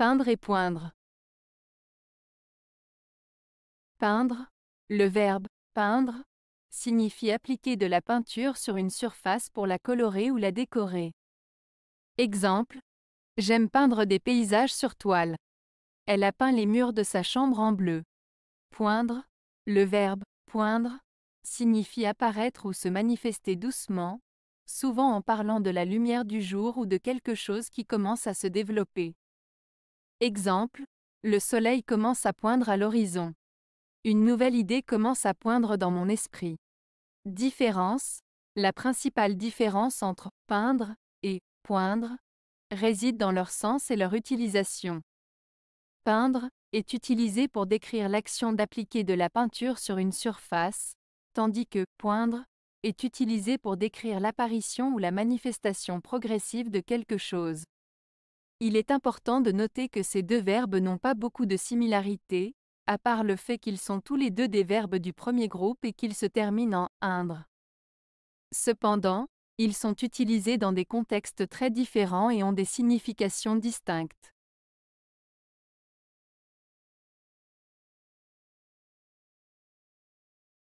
Peindre et poindre. Peindre. Le verbe peindre signifie appliquer de la peinture sur une surface pour la colorer ou la décorer. Exemple. J'aime peindre des paysages sur toile. Elle a peint les murs de sa chambre en bleu. Poindre. Le verbe poindre signifie apparaître ou se manifester doucement, souvent en parlant de la lumière du jour ou de quelque chose qui commence à se développer. Exemple, le soleil commence à poindre à l'horizon. Une nouvelle idée commence à poindre dans mon esprit. Différence, la principale différence entre peindre et poindre réside dans leur sens et leur utilisation. Peindre est utilisé pour décrire l'action d'appliquer de la peinture sur une surface, tandis que poindre est utilisé pour décrire l'apparition ou la manifestation progressive de quelque chose. Il est important de noter que ces deux verbes n'ont pas beaucoup de similarité, à part le fait qu'ils sont tous les deux des verbes du premier groupe et qu'ils se terminent en indre. Cependant, ils sont utilisés dans des contextes très différents et ont des significations distinctes.